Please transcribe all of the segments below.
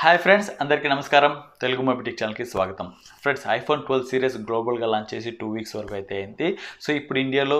hi friends అందరికీ నమస్కారం తెలుగు మొబిటిక్ ఛానల్కి స్వాగతం ఫ్రెండ్స్ ఐఫోన్ ట్వెల్వ్ సిరీస్ గ్లోబల్గా లాంచ్ చేసి టూ వీక్స్ వరకు అయితే అయింది సో ఇప్పుడు ఇండియాలో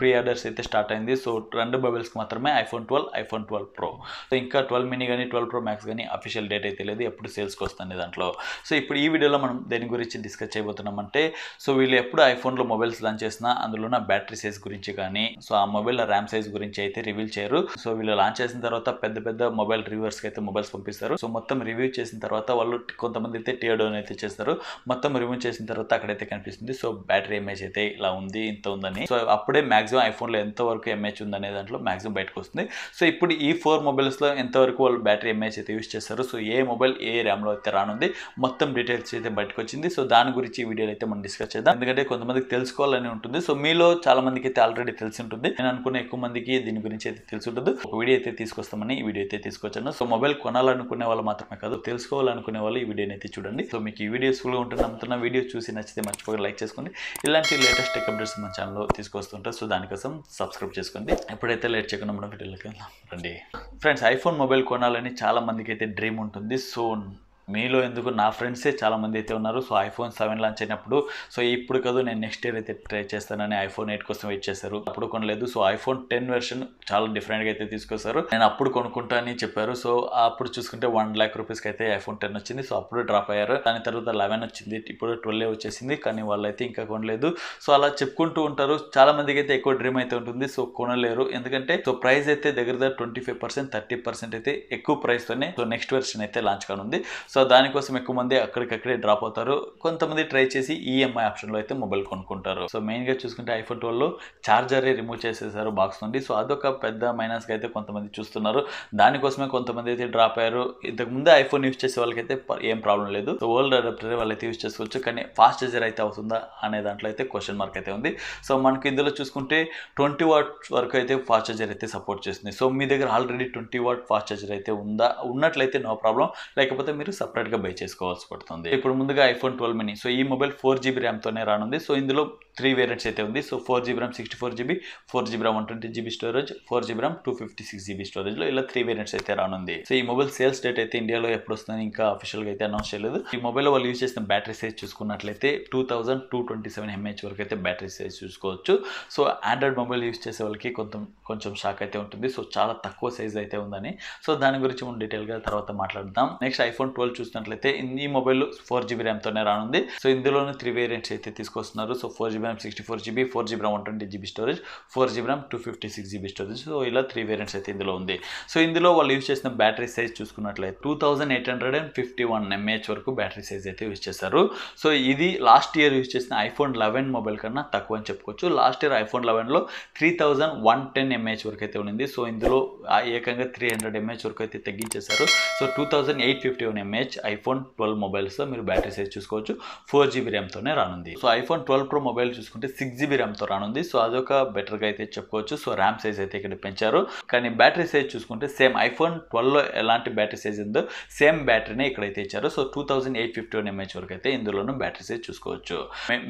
ప్రీ ఆర్డర్స్ అయితే స్టార్ట్ అయింది సో రెండు బబుల్స్కి మాత్రమే iPhone twelve iPhone twelve pro so ఇంకా ట్వెల్వ్ మినీ కానీ ట్వెల్వ్ ప్రో మ్యాక్స్ కానీ అఫీషియల్ డేట్ అయితే లేదు ఎప్పుడు సేల్స్కి వస్తుంది దాంట్లో సో ఇప్పుడు ఈ వీడియోలో మనం దేని గురించి డిస్కస్ చేయబోతున్నాం అంటే సో వీళ్ళు ఎప్పుడు ఐఫోన్లో మొబైల్స్ లాంచ్ చేసినా అందులో ఉన్న బ్యాటరీ సైజ్ గురించి కానీ సో ఆ మొబైల్ ర్యామ్ సైజ్ గురించి అయితే రివ్యూ చేయరు సో వీళ్ళు లాంచ్ చేసిన తర్వాత పెద్ద పెద్ద మొబైల్ రివ్యూర్స్కి అయితే మొబైల్స్ పంపిస్తారు సో మొత్తం రివ్యూ చేసిన తర్వాత వాళ్ళు కొంతమంది అయితే టీయడోన్ అయితే చేస్తారు మొత్తం రివ్యూ చేసిన తర్వాత అక్కడైతే కనిపిస్తుంది సో బ్యాటరీ ఎమేజ్ అయితే ఇలా ఉంది ఇంత ఉందని సో అప్పుడే మ్యాక్సిమం ఐఫోన్లో ఎంతవరకు ఎంహెచ్ ఉందనే దాంట్లో మ్యాక్సిమం బయటకు వస్తుంది సో ఇప్పుడు ఈ ఫోర్ మొబైల్స్లో ఎంతవరకు వాళ్ళు బ్యాటరీ ఎంహెచ్ అయితే యూస్ చేస్తారు సో ఏ మొబైల్ ఏ ర్యామ్లో అయితే రానుంది మొత్తం డీటెయిల్స్ అయితే బయటకు వచ్చింది సో దాని గురించి వీడియోలు అయితే మనం డిస్కస్ చేద్దాం ఎందుకంటే కొంతమందికి తెలుసుకోవాలని ఉంటుంది సో మీలో చాలా మందికి అయితే ఆల్రెడీ తెలిసి ఉంటుంది నేను అనుకున్న ఎక్కువ మందికి దీని గురించి అయితే తెలిసి ఉంటుంది ఒక వీడియో అయితే తీసుకొస్తామని ఈ వీడియో అయితే తీసుకొచ్చాను సో మొబైల్ కొనాలనుకునే వాళ్ళు మాత్రమే కాదు తెలుసుకోవాలనుకునే వాళ్ళు ఈ వీడియోని అయితే చూడండి సో మీకు ఈ వీడియోస్ ఫుల్గా ఉంటుంది నమ్ముతున్న వీడియో చూసి నచ్చితే మర్చిపోయి లైక్ చేసుకోండి ఇలాంటి లేటెస్ట్ టెక్ అప్డేట్స్ మన ఛానల్లో తీసుకొస్తుంటారు సో దానికోసం సబ్స్క్రైబ్ చేసుకోండి ఎప్పుడైతే లేట్ చేయకుండా మనం వెళ్దాం రండి ఫ్రెండ్స్ ఐఫోన్ మొబైల్ కొనాలని చాలా మందికి అయితే డ్రీమ్ ఉంటుంది సో మీలో ఎందుకు నా ఫ్రెండ్సే చాలామంది అయితే ఉన్నారు సో ఐఫోన్ సెవెన్ లాంచ్ అయినప్పుడు సో ఇప్పుడు కదా నేను నెక్స్ట్ ఇయర్ అయితే ట్రై చేస్తానని ఐఫోన్ ఎయిట్ కోసం వెయిట్ చేశారు అప్పుడు కొనలేదు సో ఐఫోన్ టెన్ వెర్షన్ చాలా డిఫరెంట్గా అయితే తీసుకొస్తారు నేను అప్పుడు కొనుక్కుంటా అని చెప్పారు సో అప్పుడు చూసుకుంటే వన్ ల్యాక్ రూపీస్కి అయితే ఐఫోన్ టెన్ వచ్చింది సో అప్పుడు డ్రాప్ అయ్యారు దాని తర్వాత లెవెన్ వచ్చింది ఇప్పుడు ట్వెల్వ్ వచ్చేసింది కానీ వాళ్ళు అయితే ఇంకా కొనలేదు సో అలా చెప్పుకుంటూ ఉంటారు చాలా మందికి అయితే ఎక్కువ డ్రీమ్ అయితే ఉంటుంది సో కొనలేరు ఎందుకంటే సో ప్రైస్ అయితే దగ్గర దగ్గర twenty five percent thirty percent అయితే ఎక్కువ ప్రైస్తోనే సో నెక్స్ట్ వెర్షన్ అయితే లాంచ్ కానుంది సో సో దానికోసం ఎక్కువ మంది అక్కడికక్కడే డ్రాప్ అవుతారు కొంతమంది ట్రై చేసి ఈఎంఐ e ఆప్షన్లో అయితే మొబైల్ కొనుక్కుంటారు సో మెయిన్గా చూసుకుంటే ఐఫోన్ ట్వెల్వ్లో చార్జరే రిమూవ్ చేసేసారు బాక్స్ నుండి సో అదొక పెద్ద మైనస్గా అయితే కొంతమంది చూస్తున్నారు దానికోసమే కొంతమంది అయితే డ్రాప్ అయ్యారు ఇంతకుముందే ఐఫోన్ యూస్ చేసే వాళ్ళకైతే ఏం ప్రాబ్లం లేదు సో ఓల్డ్ అడాప్టర్ వాళ్ళైతే యూస్ చేసుకోవచ్చు కానీ ఫాస్ట్ చార్జర్ అయితే అవుతుందా అనే దాంట్లో అయితే క్వశ్చన్ మార్క్ అయితే ఉంది సో మనకి ఇందులో చూసుకుంటే ట్వంటీ వాట్ వరకు అయితే ఫాస్ట్ చార్జర్ అయితే సపోర్ట్ చేస్తుంది సో మీ దగ్గర already twenty watt fast charger అయితే ఉందా ఉన్నట్లయితే నో ప్రాబ్లం లేకపోతే మీరు సపరేట్గా బై చేసుకోవాల్సి పడుతుంది ఇప్పుడు ముందుగా ఐఫోన్ ట్వెల్వ్ మినీ సో ఈ మొబైల్ ఫోర్ జీబీ ర్యామ్తోనే రానుంది సో ఇందులో త్రీ వేరియంట్స్ అయితే ఉంది so four GB RAM sixty four GB four GB RAM one twenty GB storage four GB RAM two fifty six GB స్టోరేజ్లో ఇలా three variants అయితే రానుంది సో ఈ మొబైల్ సేల్స్ డేట్ అయితే ఇండియాలో ఎప్పుడు వస్తుంది ఇంకా అఫీషియల్గా అయితే అనౌన్స్ చేయలేదు ఈ మొబైల్లో వాళ్ళు యూజ్ చేసిన బ్యాటరీ సైజ్ చూసుకున్నట్లయితే two thousand two twenty seven mAh వరకు అయితే బ్యాటరీ సైజ్ చూసుకోవచ్చు సో ఆండ్రాయిడ్ మొబైల్ యూజ్ చేసే వాళ్ళకి కొంచెం కొంచెం షాక్ అయితే ఉంటుంది సో చాలా తక్కువ సైజ్ అయితే ఉందని సో దాని గురించి మనం డీటెయిల్గా తర్వాత మాట్లాడదాం నెక్స్ట్ ఐఫోన్ ట్వెల్వ్ చూసినట్లయితే ఈ మొబైల్ ఫోర్ జీబీ ర్యామ్తోనే రానుంది సో ఇందులోనే త్రీ వేరియంట్స్ అయితే తీసుకొస్తున్నారు so four GB RAM sixty four GB four GB RAM twenty GB storage four GB RAM two fifty six GB storage so ఇలా three variants అయితే ఇందులో ఉంది సో ఇందులో వాళ్ళు యూజ్ చేసిన బ్యాటరీ సైజ్ చూసుకున్నట్లయితే two thousand eight hundred and fifty one mAh వరకు బ్యాటరీ సైజ్ అయితే యూజ్ చేశారు సో ఇది లాస్ట్ ఇయర్ యూజ్ చేసిన ఐఫోన్ లెవెన్ మొబైల్ కన్నా తక్కువ అని చెప్పుకోవచ్చు last year iPhone లెవెన్లో three thousand one ten mAh వరకు అయితే ఉండింది సో ఇందులో ఏకంగా త్రీ హండ్రెడ్ ఎంఏహెచ్ వరకు అయితే తగ్గించేశారు so two thousand eight fifty one mAh H iPhone twelve మొబైల్స్తో మీరు బ్యాటరీ సైజ్ చూసుకోవచ్చు ఫోర్ జీబీ ర్యామ్తోనే రానుంది so iPhone twelve pro mobile చూసుకుంటే సిక్స్ జీబీ ర్యామ్తో రానుంది సో అదొక బెటర్గా అయితే చెప్పుకోవచ్చు సో ర్యామ్ సైజ్ అయితే ఇక్కడ పెంచారు కానీ బ్యాటరీ సైజ్ చూసుకుంటే సేమ్ ఐఫోన్ ట్వెల్వ్లో ఎలాంటి బ్యాటరీ సైజ్ ఉందో సేమ్ బ్యాటరీనే ఇక్కడైతే ఇచ్చారు so two thousand eight fifty one mAh వరకు అయితే ఇందులోనూ బ్యాటరీ సైజ్ చూసుకోవచ్చు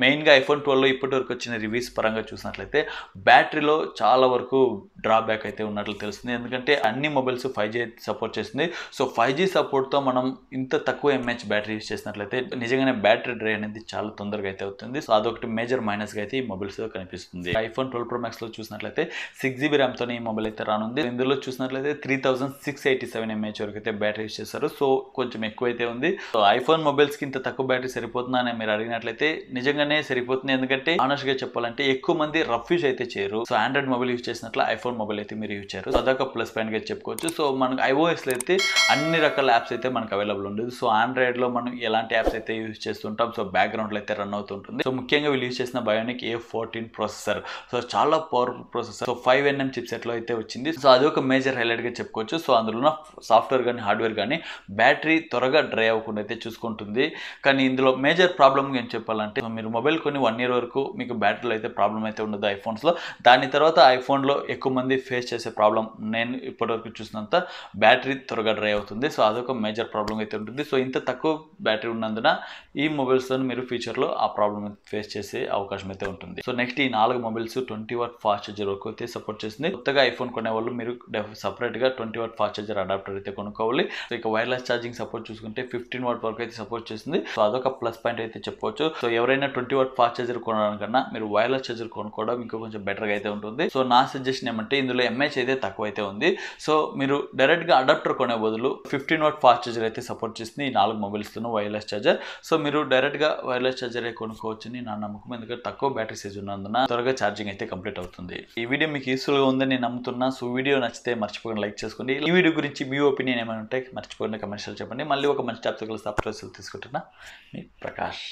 మెయిన్గా ఐఫోన్ ట్వెల్వ్లో ఇప్పటి వరకు వచ్చిన రివ్యూస్ పరంగా చూసినట్లయితే బ్యాటరీలో చాలా వరకు డ్రాబ్యాక్ అయితే ఉన్నట్లు తెలుస్తుంది ఎందుకంటే అన్ని మొబైల్స్ ఫైవ్ జీ సపోర్ట్ చేస్తుంది సో ఫైవ్ జీ సపోర్ట్తో మనం ఇంత తక్కువ ఎంహెచ్ బ్యాటరీ యూస్ చేసినట్లయితే నిజంగానే బ్యాటరీ డ్రై అనేది చాలా తొందరగా అయితే అవుతుంది సో అదొకటి మేజర్ గా అయితే ఈ మొబైల్స్ లో కనిపిస్తుంది ఐఫోన్ ట్వెల్వ్ ప్రో లో చూసినట్లయితే సిక్స్ జీబీ ర్యామ్ తో ఈ మొబైల్ అయితే రానుంది ఇందులో చూసినట్లయితే three thousand six eighty seven mAh వరకు అయితే బ్యాటరీ యూస్ చేస్తారు సో కొంచెం ఎక్కువైతే ఉంది సో ఐఫోన్ కి ఇంత తక్కువ బ్యాటరీ సరిపోతుందా అని మీరు అడిగినట్లయితే నిజంగానే సరిపోతుంది ఎందుకంటే గా చెప్పాలంటే ఎక్కువ మంది రఫ్ యూజ్ అయితే చేయరు సో ఆండ్రాయిడ్ మొబైల్ యూజ్ చేసినట్లు ఐఫోన్ మొబైల్ అయితే మీరు యూజ్ చేయరు అదొక ప్లస్ గా చెప్పుకోవచ్చు సో మనకు లో అయితే అన్ని రకాల యాప్స్ అయితే మనకు అవైలబుల్ ఉండదు సో ఆండ్రాయిడ్లో మనం ఎలాంటి యాప్స్ అయితే యూజ్ చేస్తుంటాం సో బ్యాక్గ్రౌండ్లో అయితే రన్ అవుతుంటుంది సో ముఖ్యంగా వీళ్ళు యూజ్ చేసిన bionic A fourteen processor so చాలా powerful processor so five nm చిప్సెట్లో అయితే వచ్చింది సో అది ఒక మేజర్ హైలైట్గా చెప్పుకోవచ్చు సో అందులో ఉన్న సాఫ్ట్వేర్ కానీ హార్డ్వేర్ కానీ బ్యాటరీ త్వరగా డ్రై అవ్వకుండా అయితే చూసుకుంటుంది కానీ ఇందులో మేజర్ ప్రాబ్లం ఏం చెప్పాలంటే మీరు మొబైల్ కొన్ని వన్ ఇయర్ వరకు మీకు బ్యాటరీలో అయితే ప్రాబ్లం అయితే ఉండదు ఐఫోన్స్లో దాని తర్వాత ఐఫోన్లో ఎక్కువ మంది ఫేస్ చేసే ప్రాబ్లం నేను ఇప్పటివరకు చూసినంత బ్యాటరీ త్వరగా డ్రై అవుతుంది సో అదొక మేజర్ ప్రాబ్లం అయితే ఉంటుంది సో ఇంత తక్కువ బ్యాటరీ ఉన్నందున ఈ మొబైల్స్తో మీరు ఫ్యూచర్లో ఆ ప్రాబ్లమ్ ఫేస్ చేసే అవకాశం అయితే ఉంటుంది సో నెక్స్ట్ ఈ నాలుగు mobiles twenty watt fast charger వరకు అయితే సపోర్ట్ చేస్తుంది కొత్తగా ఐఫోన్ కొనే వాళ్ళు మీరు సపరేట్గా twenty watt fast charger adapter అయితే కొనుక్కోవాలి సో ఇక వైర్లెస్ ఛార్జింగ్ సపోర్ట్ చూసుకుంటే ఫిఫ్టీన్ వాట్ వరకు అయితే సపోర్ట్ చేస్తుంది సో అదొక ప్లస్ పాయింట్ అయితే చెప్పవచ్చు సో ఎవరైనా ట్వంటీ వాట్ ఫాస్ట్ చార్జర్ కొనడానికన్నా మీరు వైర్లెస్ ఛార్జర్ కొనుక్కోవడం ఇంకా కొంచెం బెటర్గా అయితే ఉంటుంది సో నా సజెషన్ ఏమంటే ఇందులో ఎంఐచ్ అయితే తక్కువ అయితే ఉంది సో మీరు డైరెక్ట్గా అడాప్టర్ కొనే బదులు ఫిఫ్టీన్ వాట్ ఫాస్ట్ చార్జర్ అయితే సపోర్ట్ సపోర్ట్ చేస్తుంది ఈ నాలుగు మొబైల్స్తోనూ వైర్లెస్ ఛార్జర్ సో మీరు డైరెక్ట్గా వైర్లెస్ ఛార్జరే కొనుక్కోవచ్చని నా నమ్మకం ఎందుకంటే తక్కువ బ్యాటరీ సైజ్ ఉన్నందున త్వరగా ఛార్జింగ్ అయితే కంప్లీట్ అవుతుంది ఈ వీడియో మీకు యూస్ఫుల్గా ఉందని నేను నమ్ముతున్నా సో వీడియో నచ్చితే మర్చిపోకుండా లైక్ చేసుకోండి ఈ వీడియో గురించి మీ ఒపీనియన్ ఏమైనా ఉంటే మర్చిపోకుండా కమెంట్స్ చెప్పండి మళ్ళీ ఒక మంచి టాపిక్ సబ్స్క్రైబ్ తీసుకుంటున్నా మీ ప్రకాష్